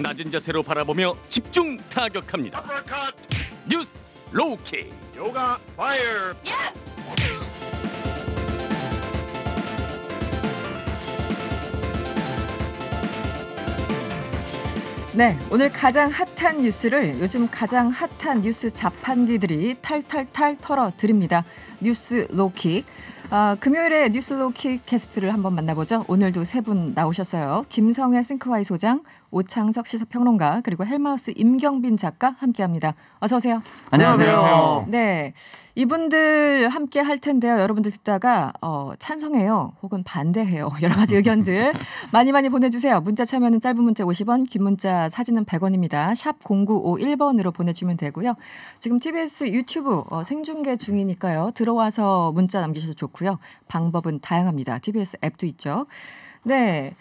낮은 자세로 바라보며 집중 타격합니다. 뉴스 로우킥. 요가 파이어. 네, 오늘 가장 핫한 뉴스를 요즘 가장 핫한 뉴스 자판기들이 탈탈탈 털어 드립니다. 뉴스 로킥. 아, 금요일에 뉴스 로킥 캐스트를 한번 만나보죠. 오늘도 세 분 나오셨어요. 김성애 싱크와이 소장, 오창석 시사평론가 그리고 헬마우스 임경빈 작가 함께합니다. 어서 오세요. 안녕하세요. 네, 이분들 함께 할 텐데요. 여러분들 듣다가 어, 찬성해요, 혹은 반대해요. 여러 가지 의견들 많이 많이 보내주세요. 문자 참여는 짧은 문자 50원, 긴 문자 사진은 100원입니다. 샵 #0951번으로 보내주면 되고요. 지금 TBS 유튜브 어, 생중계 중이니까요. 들어와서 문자 남기셔도 좋고요. 방법은 다양합니다. TBS 앱도 있죠. 네.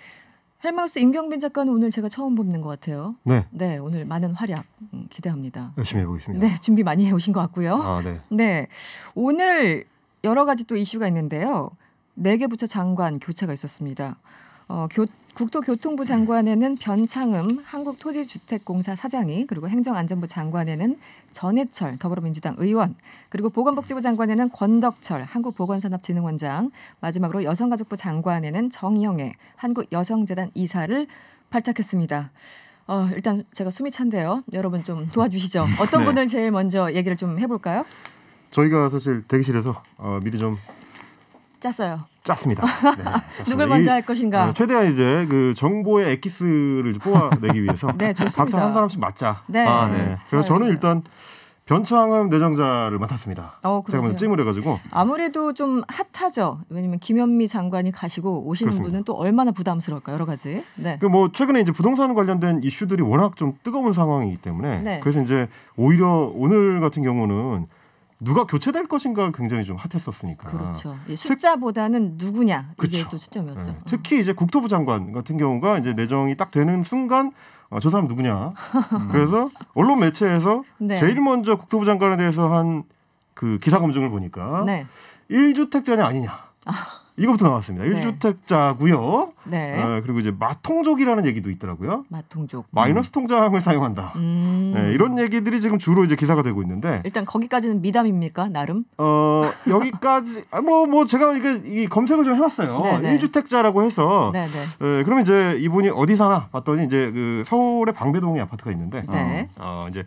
헬마우스 임경빈 작가는 오늘 제가 처음 뵙는 것 같아요. 네. 네, 오늘 많은 활약 음, 기대합니다. 열심히 해보겠습니다. 네, 준비 많이 해오신 것 같고요. 아, 네. 네, 오늘 여러 가지 또 이슈가 있는데요. 네개 부처 장관 교체가 있었습니다. 어, 교, 국토교통부 장관에는 변창흠 한국토지주택공사 사장이 그리고 행정안전부 장관에는 전해철 더불어민주당 의원 그리고 보건복지부 장관에는 권덕철 한국보건산업진흥원장 마지막으로 여성가족부 장관에는 정영애 한국여성재단 이사를 발탁했습니다. 어, 일단 제가 숨이 찬데요. 여러분 좀 도와주시죠. 네. 어떤 네. 분을 제일 먼저 얘기를 좀 해볼까요? 저희가 사실 대기실에서 어, 미리 좀 짰어요. 짰습니다. 네, 누굴 먼저 할 것인가? 네, 최대한 이제 그 정보의 엑기스를 뽑아내기 위해서 네, 각자 한 사람씩 맞자. 네. 아, 네. 그래서 저는 일단 변창흠 내정자를 맡았습니다. 어, 제가 먼저 찜을 해가지고 아무래도 좀 핫하죠. 왜냐면 김현미 장관이 가시고 오시는 그렇습니다. 분은 또 얼마나 부담스러울까 여러 가지. 네. 그뭐 최근에 이제 부동산 관련된 이슈들이 워낙 좀 뜨거운 상황이기 때문에 네. 그래서 이제 오히려 오늘 같은 경우는 누가 교체될 것인가 굉장히 좀 핫했었으니까. 그렇죠. 예, 숫자보다는 누구냐 그쵸. 이또 초점이었죠. 예. 음. 특히 이제 국토부 장관 같은 경우가 이제 내정이 딱 되는 순간 아, 저 사람 누구냐. 그래서 언론 매체에서 네. 제일 먼저 국토부 장관에 대해서 한 그 기사 검증을 보니까 1주택자냐 아니냐. 아. 이거부터 나왔습니다. 1주택자고요. 네. 어, 그리고 이제 마통족이라는 얘기도 있더라고요. 마통족. 마이너스 음. 통장을 사용한다. 음. 네, 이런 얘기들이 지금 주로 이제 기사가 되고 있는데 일단 거기까지는 미담입니까 나름? 어 여기까지 뭐뭐 아, 뭐 제가 이게 이 검색을 좀 해봤어요. 1주택자라고 해서 네네. 에, 예, 그러면 이제 이분이 어디 사나 봤더니 이제 그 서울의 방배동에 아파트가 있는데 네. 어, 어, 이제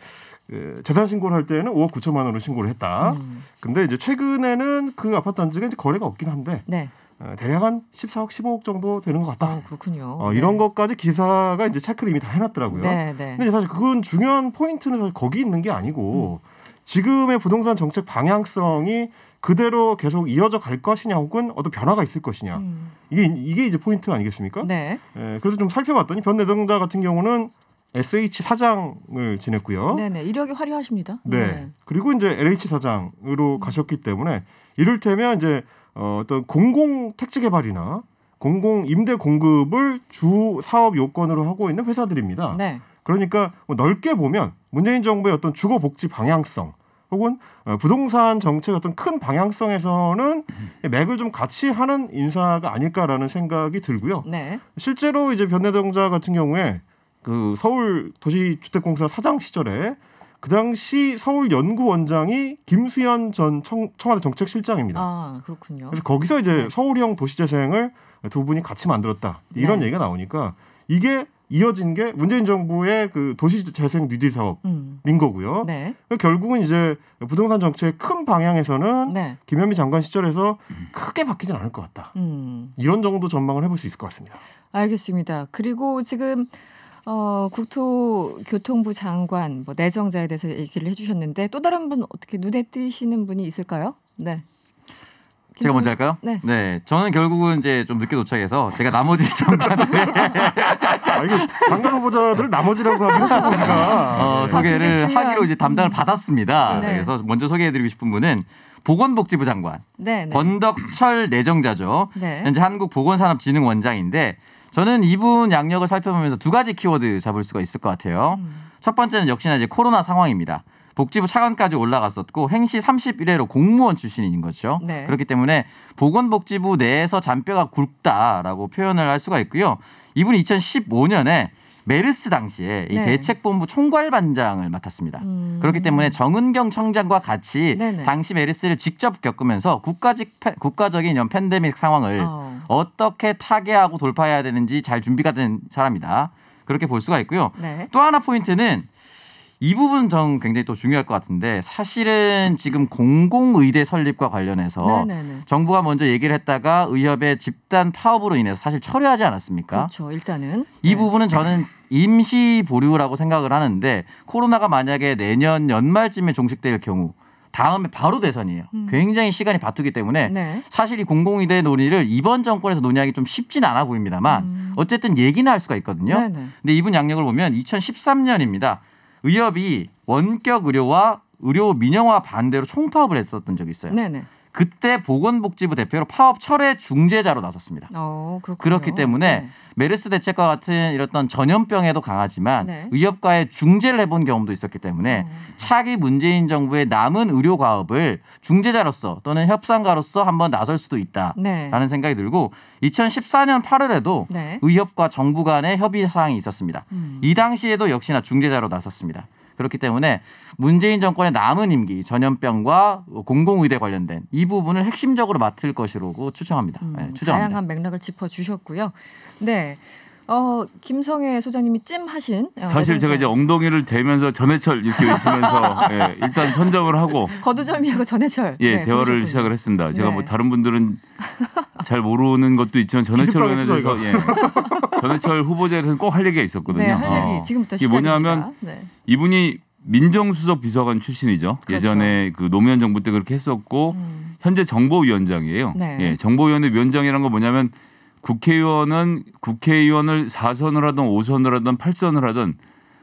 예, 재산 신고를 할 때는 5억 9천만 원으로 신고를 했다. 음. 근데 이제 최근에는 그 아파트 단지가 이제 거래가 없긴 한데 네. 어, 대략 한 14억, 15억 정도 되는 것 같다. 아, 그렇군요. 어, 이런 네. 것까지 기사가 이제 체크를 이미 다 해놨더라고요. 네, 네. 근데 사실 그건 중요한 포인트는 사실 거기 있는 게 아니고 음. 지금의 부동산 정책 방향성이 그대로 계속 이어져 갈 것이냐 혹은 어떤 변화가 있을 것이냐 음. 이게 이게 이제 포인트 아니겠습니까? 네. 에, 예, 그래서 좀 살펴봤더니 변내동자 같은 경우는 SH 사장을 지냈고요. 네네 이력이 화려하십니다. 네. 네. 그리고 이제 LH 사장으로 음. 가셨기 때문에 이를테면 이제 어, 어떤 공공 택지 개발이나 공공 임대 공급을 주 사업 요건으로 하고 있는 회사들입니다. 네. 그러니까 뭐 넓게 보면 문재인 정부의 어떤 주거 복지 방향성 혹은 어, 부동산 정책의 어떤 큰 방향성에서는 음. 맥을 좀 같이 하는 인사가 아닐까라는 생각이 들고요. 네. 실제로 이제 변내동자 같은 경우에 그 서울 도시주택공사 사장 시절에 그 당시 서울 연구원장이 김수현 전 청, 청와대 정책실장입니다. 아 그렇군요. 그래서 거기서 이제 네. 서울형 도시재생을 두 분이 같이 만들었다 네. 이런 네. 얘기가 나오니까 이게 이어진 게 문재인 정부의 그 도시재생 뉴딜 사업인 음. 거고요. 네. 결국은 이제 부동산 정책의 큰 방향에서는 네. 김현미 장관 시절에서 크게 바뀌진 않을 것 같다. 음. 이런 정도 전망을 해볼 수 있을 것 같습니다. 알겠습니다. 그리고 지금 어, 국토교통부 장관 뭐 내정자에 대해서 얘기를 해주셨는데 또 다른 분 어떻게 눈에 띄시는 분이 있을까요? 네. 제가 먼저 할까요? 네. 네. 저는 결국은 이제 좀 늦게 도착해서 제가 나머지 장관들 아, 이게 장관 후보자들 나머지라고 하면 보니까 어, 아, 소개를 아, 하기로 이제 담당을 음. 받았습니다. 네. 그래서 먼저 소개해드리고 싶은 분은 보건복지부 장관 네, 네. 권덕철 내정자죠. 네. 현재 한국보건산업진흥원장인데 저는 이분 양력을 살펴보면서 두 가지 키워드 잡을 수가 있을 것 같아요. 음. 첫 번째는 역시나 이제 코로나 상황입니다. 복지부 차관까지 올라갔었고 행시 31회로 공무원 출신인 거죠. 네. 그렇기 때문에 보건복지부 내에서 잔뼈가 굵다라고 표현을 할 수가 있고요. 이분이 2015년에 메르스 당시에 네. 이 대책본부 총괄반장을 맡았습니다. 음. 그렇기 때문에 정은경 청장과 같이 네네. 당시 메르스를 직접 겪으면서 국가직 국가적인 이런 팬데믹 상황을 어. 떻게 타개하고 돌파해야 되는지 잘 준비가 된 사람이다. 그렇게 볼 수가 있고요. 네. 또 하나 포인트는 이 부분 전 굉장히 또 중요할 것 같은데 사실은 지금 공공의대 설립과 관련해서 네네네. 정부가 먼저 얘기를 했다가 의협의 집단 파업으로 인해서 사실 철회하지 않았습니까? 그렇죠. 일단은 이 네. 부분은 저는 임시 보류라고 생각을 하는데 코로나가 만약에 내년 연말쯤에 종식될 경우 다음에 바로 대선이에요. 음. 굉장히 시간이 바쁘기 때문에 네. 사실 이 공공의대 논의를 이번 정권에서 논의하기 좀 쉽진 않아 보입니다만 음. 어쨌든 얘기는 할 수가 있거든요. 네네. 근데 이분 양력을 보면 2013년입니다. 의협이 원격 의료와 의료 민영화 반대로 총파업을 했었던 적이 있어요. 네네. 그때 보건복지부 대표로 파업 철회 중재자로 나섰습니다. 오, 어, 그렇기 때문에 네. 메르스 대책과 같은 이랬던 전염병에도 강하지만 네. 의협과의 중재를 해본 경험도 있었기 때문에 음. 차기 문재인 정부의 남은 의료 과업을 중재자로서 또는 협상가로서 한번 나설 수도 있다라는 네. 생각이 들고 2014년 8월에도 의협과 정부 간의 협의 사항이 있었습니다. 음. 이 당시에도 역시나 중재자로 나섰습니다. 그렇기 때문에 문재인 정권의 남은 임기 전염병과 공공의대 관련된 이 부분을 핵심적으로 맡을 것이라고 추정합니다. 음, 네, 추정합니다. 다양한 맥락을 짚어 주셨고요. 네. 어, 김성애 소장님이 찜하신 어, 사실 제가 이제 엉덩이를 대면서 전해철 이렇게 있으면서 예, 일단 선점을 하고 거두절미하고 전해철 예 네, 대화를 그러셨군요. 시작을 했습니다. 제가 뭐 네. 뭐 다른 분들은 잘 모르는 것도 있지만 전해철 의원에 대해서 예. 전해철 후보자에 대해서 꼭할 얘기가 있었거든요. 네, 할 얘기 어. 지금부터 시작 이게 뭐냐면 네. 이분이 민정수석 비서관 출신이죠. 그렇죠. 예전에 그 노무현 정부 때 그렇게 했었고 음. 현재 정보위원장이에요. 네. 예, 정보위원회 위원장이라는 건 뭐냐면 국회의원은 국회의원을 4선을 하든 5선을 하든 8선을 하든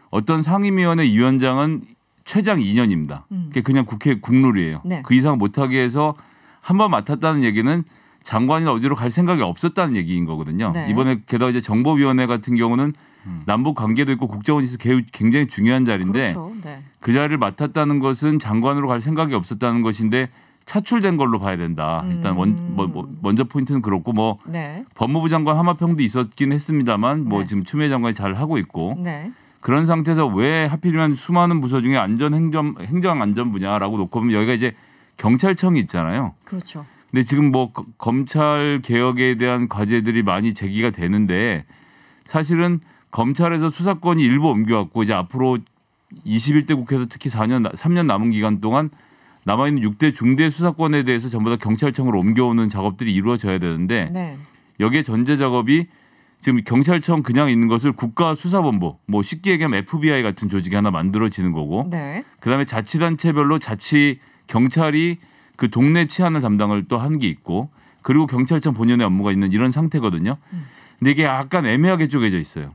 어떤 상임위원회 위원장은 최장 2년입니다. 음. 그게 그냥 국회 국룰이에요. 네. 그 이상 못하게 해서 한 번 맡았다는 얘기는 장관이 어디로 갈 생각이 없었다는 얘기인 거거든요. 네. 이번에 게다가 이제 정보위원회 같은 경우는 음. 남북 관계도 있고 국정원에서 굉장히 중요한 자리인데 그렇죠. 네. 그 자리를 맡았다는 것은 장관으로 갈 생각이 없었다는 것인데 차출된 걸로 봐야 된다. 일단 원, 음. 뭐, 뭐, 먼저 포인트는 그렇고 뭐 네. 법무부 장관 하마평도 있었긴 했습니다만 뭐 네. 지금 추미애 장관이 잘 하고 있고 네. 그런 상태에서 왜 하필이면 수많은 부서 중에 안전 행정 행정 안전 분야라고 놓고 보면 여기가 이제 경찰청이 있잖아요. 그렇죠. 근데 지금 뭐 검찰 개혁에 대한 과제들이 많이 제기가 되는데 사실은 검찰에서 수사권이 일부 옮겨왔고 이제 앞으로 21대 국회에서 특히 4년 3년 남은 기간 동안 남아 있는 6대 중대 수사권에 대해서 전부 다 경찰청으로 옮겨오는 작업들이 이루어져야 되는데 네. 여기에 전제 작업이 지금 경찰청 그냥 있는 것을 국가수사본부, 뭐 쉽게 얘기하면 FBI 같은 조직이 하나 만들어지는 거고, 네. 그다음에 자치단체별로 자치 경찰이 그 동네 치안을 담당을 또 한 게 있고 그리고 경찰청 본연의 업무가 있는 이런 상태거든요. 근데 이게 약간 애매하게 쪼개져 있어요.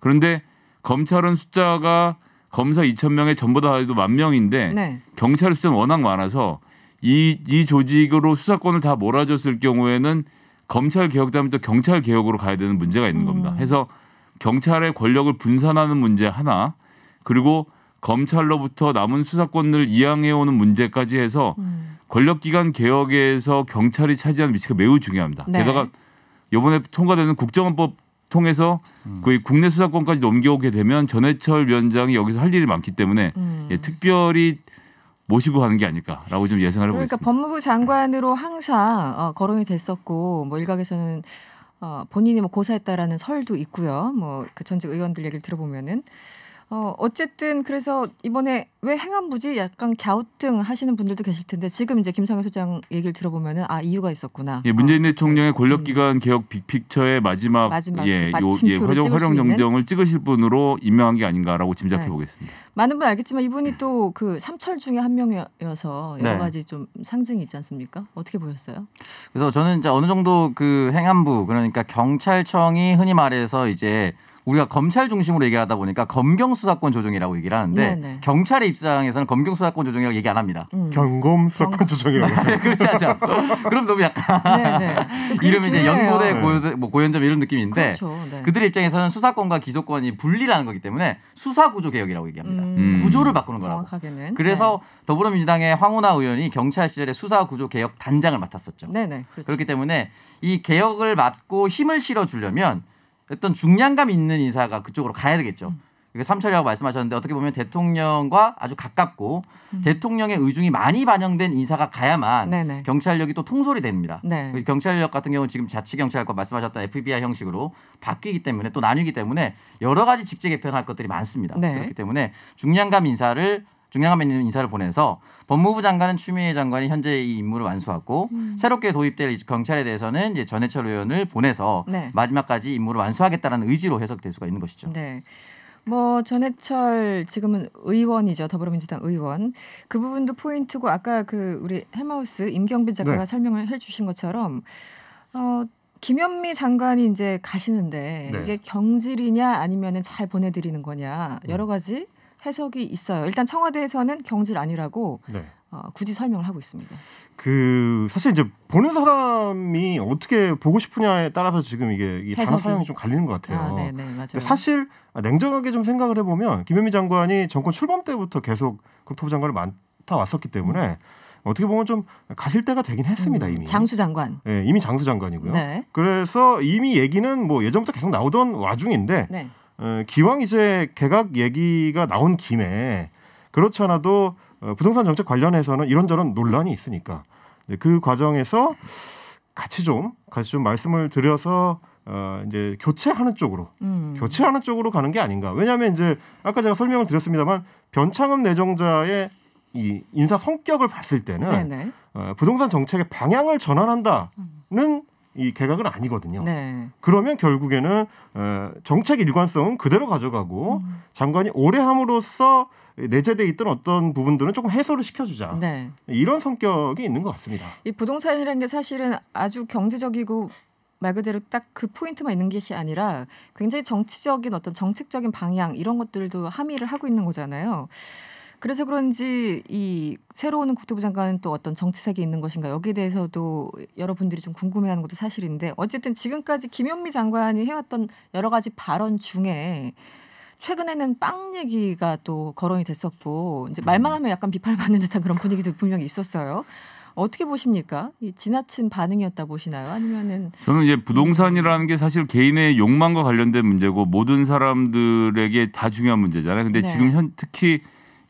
그런데 검찰은 숫자가 검사 2천 명에 전보다 해도 만 명인데 네. 경찰 숫자는 워낙 많아서 이, 이 조직으로 수사권을 다 몰아줬을 경우에는 검찰 개혁 다음에 또 경찰 개혁으로 가야 되는 문제가 있는 겁니다. 음. 해서 경찰의 권력을 분산하는 문제 하나 그리고 검찰로부터 남은 수사권을 이양해오는 문제까지 해서 음. 권력기관 개혁에서 경찰이 차지하는 위치가 매우 중요합니다. 네. 게다가 이번에 통과되는 국정원법 통해서 음. 그 국내 수사권까지 넘겨오게 되면 전해철 위원장이 여기서 할 일이 많기 때문에 음. 예, 특별히 모시고 가는 게 아닐까라고 좀 예상을 그러니까 해습니다 그러니까 법무부 장관으로 항상 어, 거론이 됐었고 뭐 일각에서는 어, 본인이 뭐 고사했다라는 설도 있고요. 뭐그 전직 의원들 얘기를 들어보면은 어, 어쨌든 그래서 이번에 왜 행안부지 약간 갸우뚱 하시는 분들도 계실 텐데 지금 이제 김상현 소장 얘기를 들어보면은 아 이유가 있었구나. 예, 문재인 어, 대통령의 네. 권력기관 음. 개혁 빅픽처의 마지막, 예, 그 요, 예활정활정 정정을 찍으실 분으로 임명한 게 아닌가라고 짐작해 네. 보겠습니다. 많은 분 알겠지만 이분이 또 그 삼철 중에 한 명이어서 여러 네. 가지 좀 상징이 있지 않습니까? 어떻게 보였어요? 그래서 저는 이제 어느 정도 그 행안부 그러니까 경찰청이 흔히 말해서 이제 우리가 검찰 중심으로 얘기하다 보니까 검경 수사권 조정이라고 얘기를 하는데 네네. 네. 경찰의 입장에서는 검경 수사권 조정이라고 얘기 안 합니다. 음. 경검 수사권 조정이라고. 네, 그렇지 않죠. 그럼 너무 약간 네, 이름이 이제 연고대 네. 고여, 뭐 고연점 이런 느낌인데 그렇죠. 네. 그들의 입장에서 는 수사권과 기소권이 분리라는 거기 때문에 수사 구조 개혁이라고 얘기합니다. 음. 음. 구조를 바꾸는 거라고. 정확하게는. 그래서 네. 더불어민주당의 황운하 의원이 경찰 시절에 수사 구조 개혁 단장을 맡았었죠. 네네. 그렇죠. 그렇기 때문에 이 개혁을 맡고 힘을 실어 주려면 어떤 중량감 있는 인사가 그쪽으로 가야 되겠죠. 음. 이게 삼철이라고 말씀하셨는데 어떻게 보면 대통령과 아주 가깝고 음. 대통령의 의중이 많이 반영된 인사가 가야만 네네. 경찰력이 또 통솔이 됩니다. 네. 경찰력 같은 경우는 지금 자치경찰과 말씀하셨던 FBI 형식으로 바뀌기 때문에 또 나뉘기 때문에 여러 가지 직제 개편할 것들이 많습니다. 네. 그렇기 때문에 중량감 인사를 중량화면님 인사를 보내서 법무부 장관은 추미애 장관이 현재 이 임무를 완수하고 음. 새롭게 도입될 경찰에 대해서는 이제 전해철 의원을 보내서 네. 마지막까지 임무를 완수하겠다라는 의지로 해석될 수가 있는 것이죠. 네. 뭐 전해철 지금은 의원이죠 더불어민주당 의원 그 부분도 포인트고 아까 그 우리 해마우스 임경빈 작가가 네. 설명을 해주신 것처럼 어 김현미 장관이 이제 가시는데 네. 이게 경질이냐 아니면은 잘 보내드리는 거냐 음. 여러 가지 해석이 있어요. 일단 청와대에서는 경질 아니라고 네. 어, 굳이 설명을 하고 있습니다. 그 사실 이제 보는 사람이 어떻게 보고 싶으냐에 따라서 지금 이게 이단사형이좀 갈리는 것 같아요. 아, 네네, 네, 맞아요. 사실 냉정하게 좀 생각을 해보면 김현미 장관이 정권 출범 때부터 계속 국토부 장관을 맡아 왔었기 때문에 음. 어떻게 보면 좀 가실 때가 되긴 했습니다 음, 이미 장수 장관. 네, 이미 장수 장관이고요. 네. 그래서 이미 얘기는 뭐 예전부터 계속 나오던 와중인데 네. 어, 기왕 이제 개각 얘기가 나온 김에 그렇지 않아도 어, 부동산 정책 관련해서는 이런저런 논란이 있으니까 그 과정에서 같이 좀 같이 좀 말씀을 드려서 어, 이제 교체하는 쪽으로 음. 교체하는 쪽으로 가는 게 아닌가. 왜냐하면 이제 아까 제가 설명을 드렸습니다만 변창흠 내정자의 이 인사 성격을 봤을 때는 네네. 어, 부동산 정책의 방향을 전환한다는 음. 이 개각은 아니거든요. 네. 그러면 결국에는 어, 정책 일관성은 그대로 가져가고 음. 장관이 오래 함으로써 내재돼 있던 어떤 부분들은 조금 해소를 시켜주자 네. 이런 성격이 있는 것 같습니다. 이 부동산이라는 게 사실은 아주 경제적이고 말 그대로 딱 그 포인트만 있는 것이 아니라 굉장히 정치적인 어떤 정책적인 방향 이런 것들도 함의를 하고 있는 거잖아요. 그래서 그런지 이 새로운 국토부 장관은 또 어떤 정치색이 있는 것인가 여기에 대해서도 여러분들이 좀 궁금해하는 것도 사실인데 어쨌든 지금까지 김현미 장관이 해왔던 여러 가지 발언 중에 최근에는 빵 얘기가 또 거론이 됐었고 이제 말만 음. 하면 약간 비판받는 듯한 그런 분위기도 분명히 있었어요. 어떻게 보십니까? 이 지나친 반응이었다 보시나요? 아니면은 저는 이제 부동산이라는 게 사실 개인의 욕망과 관련된 문제고 모든 사람들에게 다 중요한 문제잖아요. 근데 네. 지금 현 특히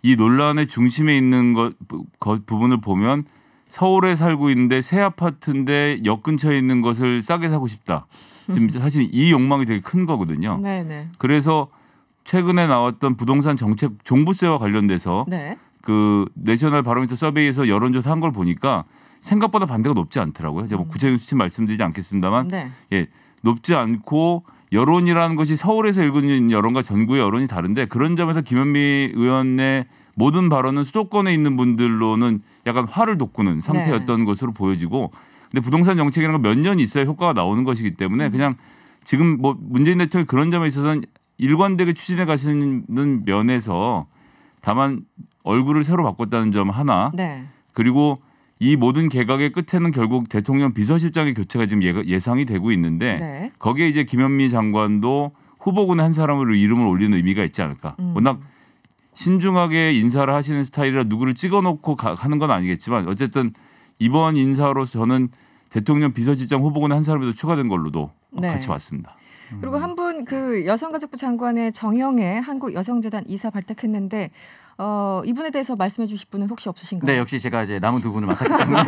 이 논란의 중심에 있는 것그 부분을 보면 서울에 살고 있는데 새 아파트인데 역 근처에 있는 것을 싸게 사고 싶다. 지금 사실 이 욕망이 되게 큰 거거든요. 네네. 네. 그래서 최근에 나왔던 부동산 정책 종부세와 관련돼서 네. 그 내셔널 바로미터 서베이에서 여론조사 한 걸 보니까 생각보다 반대가 높지 않더라고요. 제가 뭐 음. 구체적인 수치 말씀드리지 않겠습니다만 네. 예, 높지 않고 여론이라는 것이 서울에서 읽은 여론과 전국의 여론이 다른데 그런 점에서 김현미 의원의 모든 발언은 수도권에 있는 분들로는 약간 화를 돋구는 상태였던 네. 것으로 보여지고 근데 부동산 정책이라는 건 몇 년 있어야 효과가 나오는 것이기 때문에 음. 그냥 지금 뭐 문재인 대통령이 그런 점에 있어서는 일관되게 추진해 가시는 면에서 다만 얼굴을 새로 바꿨다는 점 하나 네. 그리고 이 모든 개각의 끝에는 결국 대통령 비서실장의 교체가 지금 예, 예상이 되고 있는데 네. 거기에 이제 김현미 장관도 후보군 한 사람으로 이름을 올리는 의미가 있지 않을까. 음. 워낙 신중하게 인사를 하시는 스타일이라 누구를 찍어놓고 가, 하는 건 아니겠지만 어쨌든 이번 인사로서 저는 대통령 비서실장 후보군 한 사람에도 추가된 걸로도 네. 같이 봤습니다. 그리고 음. 한분 그 여성가족부 장관의 정영애 한국여성재단 이사 발탁했는데 어, 이분에 대해서 말씀해 주실 분은 혹시 없으신가요? 네, 역시 제가 이제 남은 두 분을 맡았기 때문에.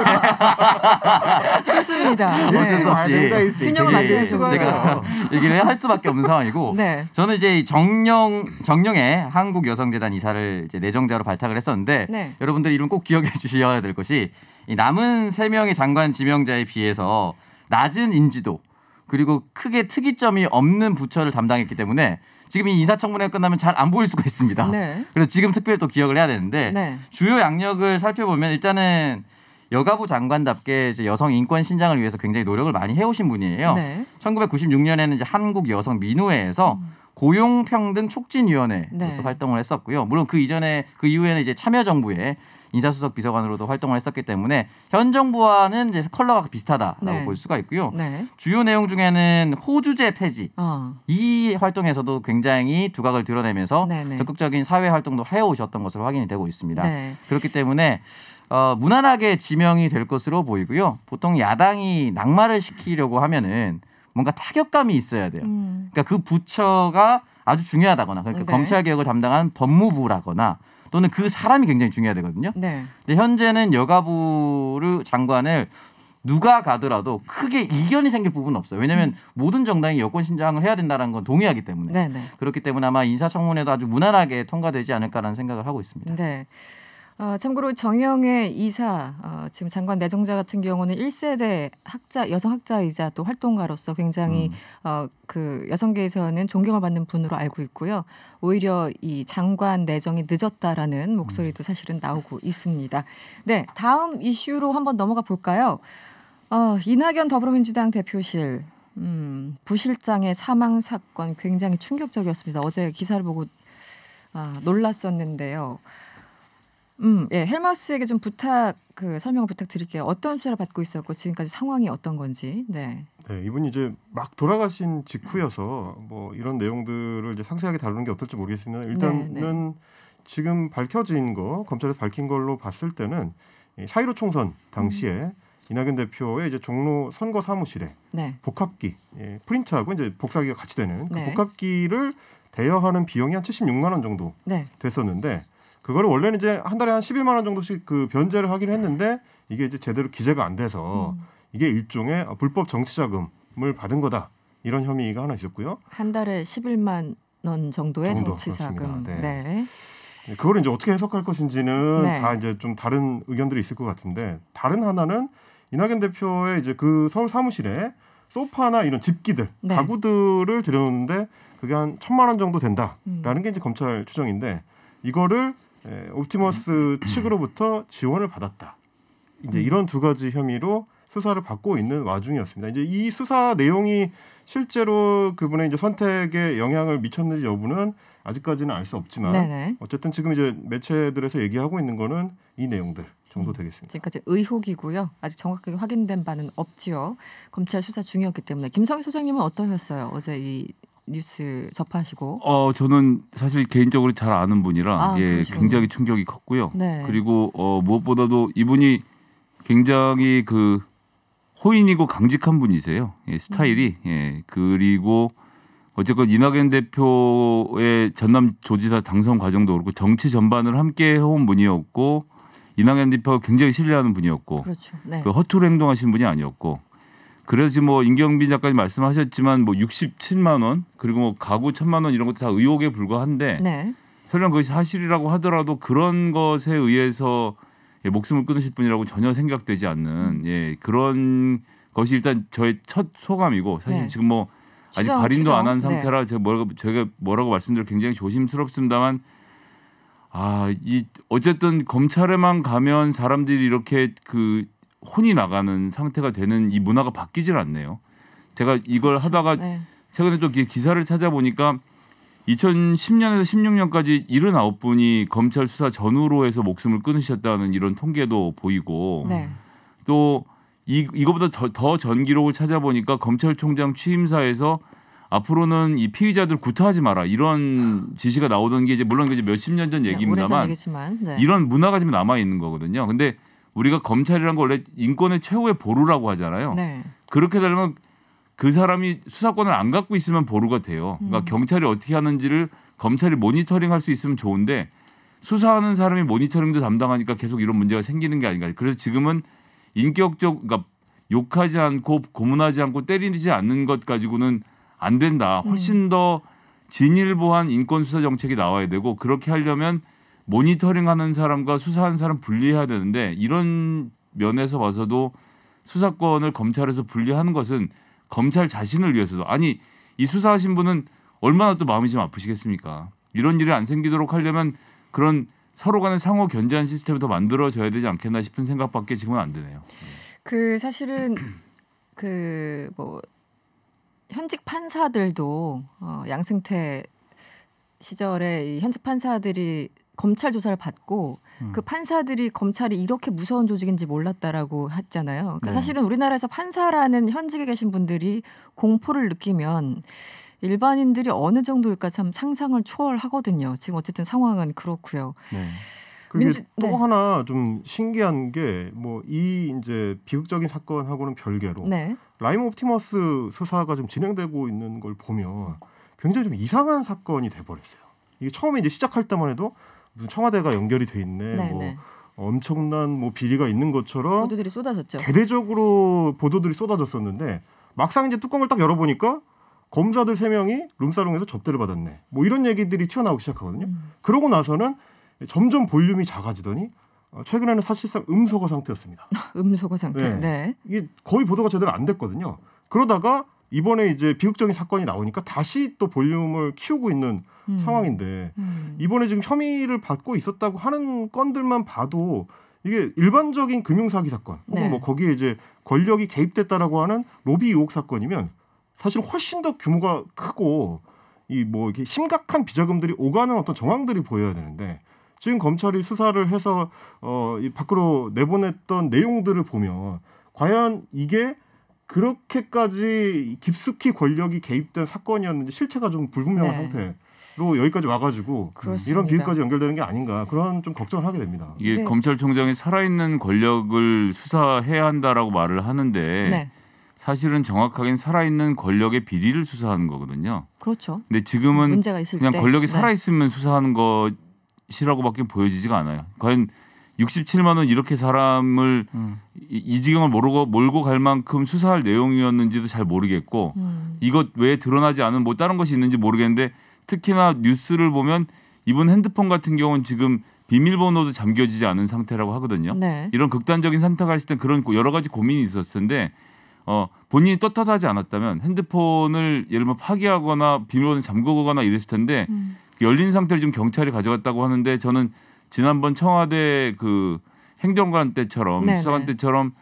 좋습니다. 네. 어쩔 수 아, 없이 균형을 맞춰야 제가 얘기를 할 수밖에 없는 상황이고 네. 저는 이제 정령 정령에 한국 여성재단 이사를 이제 내정자로 발탁을 했었는데 네. 여러분들 이름 꼭 기억해 주셔야 될 것이 이 남은 세 명의 장관 지명자에 비해서 낮은 인지도 그리고 크게 특이점이 없는 부처를 담당했기 때문에 지금 이 인사청문회 끝나면 잘 안 보일 수가 있습니다. 네. 그래서 지금 특별히 또 기억을 해야 되는데 네. 주요 양력을 살펴보면 일단은 여가부 장관답게 이제 여성 인권 신장을 위해서 굉장히 노력을 많이 해오신 분이에요. 네. 1996년에는 이제 한국 여성 민우회에서 음. 고용평등 촉진위원회에서 네. 활동을 했었고요. 물론 그 이전에 그 이후에는 이제 참여정부에 인사수석 비서관으로도 활동을 했었기 때문에 현 정부와는 이제 컬러가 비슷하다라고 네. 볼 수가 있고요. 네. 주요 내용 중에는 호주제 폐지 어. 이 활동에서도 굉장히 두각을 드러내면서 네네. 네. 적극적인 사회 활동도 해오셨던 것으로 확인이 되고 있습니다. 네. 그렇기 때문에 어, 무난하게 지명이 될 것으로 보이고요. 보통 야당이 낙마를 시키려고 하면은 뭔가 타격감이 있어야 돼요. 음. 그러니까 그 부처가 아주 중요하다거나 그러니까 네. 검찰 개혁을 담당한 법무부라거나 또는 그 사람이 굉장히 중요하거든요. 네. 근데 현재는 여가부를 장관을 누가 가더라도 크게 이견이 생길 부분은 없어요. 왜냐하면 음. 모든 정당이 여권 신장을 해야 된다는 건 동의하기 때문에 네네. 네. 그렇기 때문에 아마 인사청문회도 아주 무난하게 통과되지 않을까라는 생각을 하고 있습니다. 네. 어, 참고로 정영의 이사 어, 지금 장관 내정자 같은 경우는 1세대 학자 여성 학자이자 또 활동가로서 굉장히 음. 어, 그 여성계에서는 존경을 받는 분으로 알고 있고요. 오히려 이 장관 내정이 늦었다라는 목소리도 사실은 나오고 있습니다. 네, 다음 이슈로 한번 넘어가 볼까요? 어, 이낙연 더불어민주당 대표실 음, 부실장의 사망 사건 굉장히 충격적이었습니다. 어제 기사를 보고 아, 놀랐었는데요. 음, 예, 헬마스에게좀 부탁 그 설명을 부탁드릴게요. 어떤 수사를 받고 있었고 지금까지 상황이 어떤 건지. 네. 네, 이분이 이제 막 돌아가신 직후여서 뭐 이런 내용들을 이제 상세하게 다루는 게 어떨지 모르겠으나 일단은 네, 네. 지금 밝혀진 거 검찰에서 밝힌 걸로 봤을 때는 사일오 총선 당시에 음. 이낙연 대표의 이제 종로 선거 사무실에 네. 복합기 예, 프린트하고 이제 복사기가 같이 되는 그 네. 복합기를 대여하는 비용이 한 76만 원 정도 네. 됐었는데 그거를 원래는 이제 한 달에 한 11만 원 정도씩 그 변제를 하기로 했는데 이게 이제 제대로 기재가 안 돼서 음. 이게 일종의 불법 정치 자금을 받은 거다. 이런 혐의가 하나 있었고요. 한 달에 11만 원 정도의 정도, 정치 자금. 네. 네. 네. 그걸 이제 어떻게 해석할 것인지는 네. 다 이제 좀 다른 의견들이 있을 것 같은데 다른 하나는 이낙연 대표의 이제 그 서울 사무실에 소파나 이런 집기들, 네. 가구들을 들여놓는데 그게 한 천만 원 정도 된다라는 음. 게 이제 검찰 추정인데 이거를 에, 예, 옵티머스 측으로부터 지원을 받았다. 이제 음. 이런 두 가지 혐의로 수사를 받고 있는 와중이었습니다. 이제 이 수사 내용이 실제로 그분의 이제 선택에 영향을 미쳤는지 여부는 아직까지는 알 수 없지만 네네. 네. 어쨌든 지금 이제 매체들에서 얘기하고 있는 거는 이 내용들 정도 음. 되겠습니다. 지금까지 의혹이고요. 아직 정확하게 확인된 바는 없지요. 검찰 수사 중이었기 때문에 김성희 소장님은 어떠셨어요? 어제 이 뉴스 접하시고? 어 저는 사실 개인적으로 잘 아는 분이라 아, 예 굉장히 충격이 컸고요. 네. 그리고 어 무엇보다도 이분이 굉장히 그 호인이고 강직한 분이세요. 예, 스타일이 음. 예 그리고 어쨌건 이낙연 대표의 전남 조지사 당선 과정도 그렇고 정치 전반을 함께 해온 분이었고 이낙연 대표가 굉장히 신뢰하는 분이었고 그렇죠. 네. 그 허투루 행동하시는 분이 아니었고 그래서 뭐 임경빈 작가님 말씀하셨지만 뭐 67만 원 그리고 뭐 가구 1 천만 원 이런 것도 다 의혹에 불과한데 네. 설령 그것이 사실이라고 하더라도 그런 것에 의해서 예, 목숨을 끊으실 분이라고 전혀 생각되지 않는 음. 예, 그런 것이 일단 저의 첫 소감이고 사실 네. 지금 뭐 아직 추정, 발인도 안한 네. 상태라 네. 제가 뭐라고 제가 뭐라고 말씀드려 굉장히 조심스럽습니다만 아이 어쨌든 검찰에만 가면 사람들이 이렇게 그 혼이 나가는 상태가 되는 이 문화가 바뀌질 않네요. 제가 이걸 그렇죠. 하다가 네. 최근에 좀 기사를 찾아보니까 2010년에서 16년까지 79분이 검찰 수사 전후로 해서 목숨을 끊으셨다는 이런 통계도 보이고 네. 또 이, 이거보다 더, 더 전기록을 찾아보니까 검찰총장 취임사에서 앞으로는 이 피의자들 구타하지 마라 이런 지시가 나오던 게 이제 물론 이제 몇십 년 전 얘기입니다만 네, 네. 이런 문화가 지금 남아 있는 거거든요. 근데 우리가 검찰이란 걸 원래 인권의 최후의 보루라고 하잖아요. 네. 그렇게 되면 그 사람이 수사권을 안 갖고 있으면 보루가 돼요. 그러니까 음. 경찰이 어떻게 하는지를 검찰이 모니터링할 수 있으면 좋은데 수사하는 사람이 모니터링도 담당하니까 계속 이런 문제가 생기는 게 아닌가. 그래서 지금은 인격적 그러니까 욕하지 않고 고문하지 않고 때리지 않는 것 가지고는 안 된다. 훨씬 음. 더 진일보한 인권 수사 정책이 나와야 되고 그렇게 하려면 모니터링하는 사람과 수사하는 사람 분리해야 되는데 이런 면에서 봐서도 수사권을 검찰에서 분리하는 것은 검찰 자신을 위해서도 아니 이 수사하신 분은 얼마나 또 마음이 좀 아프시겠습니까? 이런 일이 안 생기도록 하려면 그런 서로 간의 상호 견제한 시스템이 더 만들어져야 되지 않겠나 싶은 생각밖에 지금은 안 드네요. 그 사실은 그 뭐 현직 판사들도 어 양승태 시절에 이 현직 판사들이 검찰 조사를 받고 음. 그 판사들이 검찰이 이렇게 무서운 조직인지 몰랐다라고 했잖아요. 그러니까 네. 사실은 우리나라에서 판사라는 현직에 계신 분들이 공포를 느끼면 일반인들이 어느 정도일까 참 상상을 초월하거든요. 지금 어쨌든 상황은 그렇고요. 네. 그게 민주, 또 네. 하나 좀 신기한 게 뭐 이 이제 비극적인 사건하고는 별개로 네. 라임 옵티머스 수사가 좀 진행되고 있는 걸 보면 굉장히 좀 이상한 사건이 돼 버렸어요. 이게 처음에 이제 시작할 때만 해도 청와대가 연결이 돼 있네. 뭐 네네. 뭐 엄청난 뭐 비리가 있는 것처럼 보도들이 쏟아졌죠. 대대적으로 보도들이 쏟아졌었는데 막상 이제 뚜껑을 딱 열어보니까 검사들 세 명이 룸사롱에서 접대를 받았네. 뭐 이런 얘기들이 튀어나오기 시작하거든요. 음. 그러고 나서는 점점 볼륨이 작아지더니 어, 최근에는 사실상 음소거 상태였습니다. 음소거 상태. 네. 네. 이게 거의 보도가 제대로 안 됐거든요. 그러다가 이번에 이제 비극적인 사건이 나오니까 다시 또 볼륨을 키우고 있는 음. 상황인데 음. 이번에 지금 혐의를 받고 있었다고 하는 건들만 봐도 이게 일반적인 금융 사기 사건 혹은 네. 뭐 거기에 이제 권력이 개입됐다라고 하는 로비 의혹 사건이면 사실 훨씬 더 규모가 크고 이 뭐 이렇게 심각한 비자금들이 오가는 어떤 정황들이 보여야 되는데 지금 검찰이 수사를 해서 어이 밖으로 내보냈던 내용들을 보면 과연 이게 그렇게까지 깊숙이 권력이 개입된 사건이었는지 실체가 좀 불분명한 네. 상태. 로 여기까지 와가지고 음, 그렇습니다. 이런 비극까지 연결되는 게 아닌가 그런 좀 걱정을 하게 됩니다. 이게 네. 검찰총장이 살아있는 권력을 수사해야 한다라고 말을 하는데 네. 사실은 정확하게 살아있는 권력의 비리를 수사하는 거거든요. 그렇죠. 근데 지금은 그냥 때. 권력이 네. 살아있으면 수사하는 것이라고밖에 보여지지가 않아요. 과연 67만 원 이렇게 사람을 음. 이, 이, 지경을 모르고 몰고 갈 만큼 수사할 내용이었는지도 잘 모르겠고 음. 이것 왜 드러나지 않은 뭐 다른 것이 있는지 모르겠는데 특히나 뉴스를 보면 이분 핸드폰 같은 경우는 지금 비밀번호도 잠겨지지 않은 상태라고 하거든요. 네. 이런 극단적인 선택을 하실 때 그런 여러 가지 고민이 있었을 텐데 어, 본인이 떳떳하지 않았다면 핸드폰을 예를 들면 파기하거나 비밀번호 잠그거나 이랬을 텐데 음. 열린 상태를 지금 경찰이 가져갔다고 하는데 저는 지난번 청와대 그 행정관 때처럼 네네. 수사관 때처럼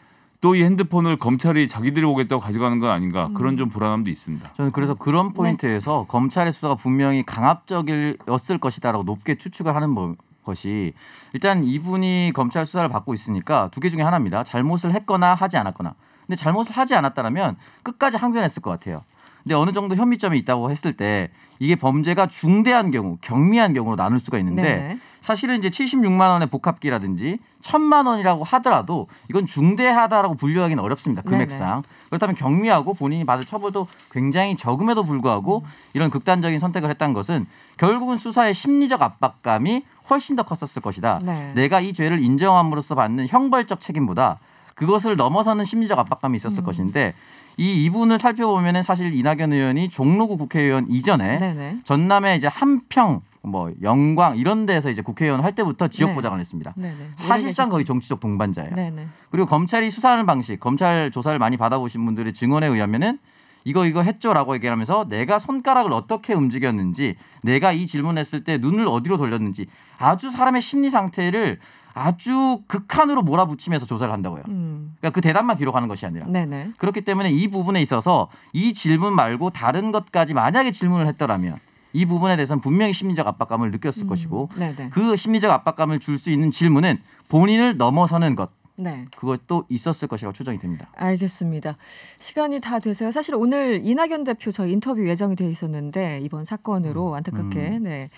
또 이 핸드폰을 검찰이 자기들이 오겠다고 가져가는 건 아닌가 음. 그런 좀 불안함도 있습니다. 저는 그래서 그런 네. 포인트에서 네. 검찰의 수사가 분명히 강압적이었을 것이다라고 높게 추측을 하는 법, 뭐 것이 일단 이분이 검찰 수사를 받고 있으니까 두 개 중에 하나입니다. 잘못을 했거나 하지 않았거나. 근데 잘못을 하지 않았다라면 끝까지 항변했을 것 같아요. 근데 어느 정도 혐의점이 있다고 했을 때 이게 범죄가 중대한 경우, 경미한 경우로 나눌 수가 있는데 네네. 사실은 이제 76만 원의 복합기라든지 1천만 원이라고 하더라도 이건 중대하다라고 분류하기는 어렵습니다. 금액상. 그 네네. 그렇다면 경미하고 본인이 받을 처벌도 굉장히 적음에도 불구하고 음. 이런 극단적인 선택을 했다는 것은 결국은 수사의 심리적 압박감이 훨씬 더 컸었을 것이다. 네. 내가 이 죄를 인정함으로써 받는 형벌적 책임보다 그것을 넘어서는 심리적 압박감이 있었을 음. 것인데 이 이분을 살펴보면은 사실 이낙연 의원이 종로구 국회의원 이전에 네네. 전남에 이제 한평 뭐 영광 이런 데서 이제 국회의원 할 때부터 네. 지역 보장을 했습니다. 네네. 사실상 거의 정치적 동반자예요. 네네. 그리고 검찰이 수사하는 방식, 검찰 조사를 많이 받아보신 분들의 증언에 의하면은 이거 이거 했죠라고 얘기하면서 내가 손가락을 어떻게 움직였는지, 내가 이 질문했을 때 눈을 어디로 돌렸는지 아주 사람의 심리 상태를 아주 극한으로 몰아붙이면서 조사를 한다고요. 음. 그러니까 그 대답만 기록하는 것이 아니라 네네. 그렇기 때문에 이 부분에 있어서 이 질문 말고 다른 것까지 만약에 질문을 했더라면 이 부분에 대해서는 분명히 심리적 압박감을 느꼈을 음. 것이고 네네. 그 심리적 압박감을 줄 수 있는 질문은 본인을 넘어서는 것 네. 그것도 있었을 것이라고 추정이 됩니다. 알겠습니다. 시간이 다 돼서요. 사실 오늘 이낙연 대표 저 인터뷰 예정이 돼 있었는데 이번 사건으로 음. 안타깝게 음. 네.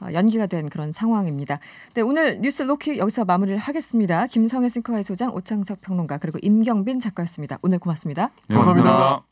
어, 연기가 된 그런 상황입니다. 네, 오늘 뉴스 로키 여기서 마무리를 하겠습니다. 김성애 싱커의 소장, 오창석 평론가 그리고 임경빈 작가였습니다. 오늘 고맙습니다. 네, 고맙습니다. 고맙습니다.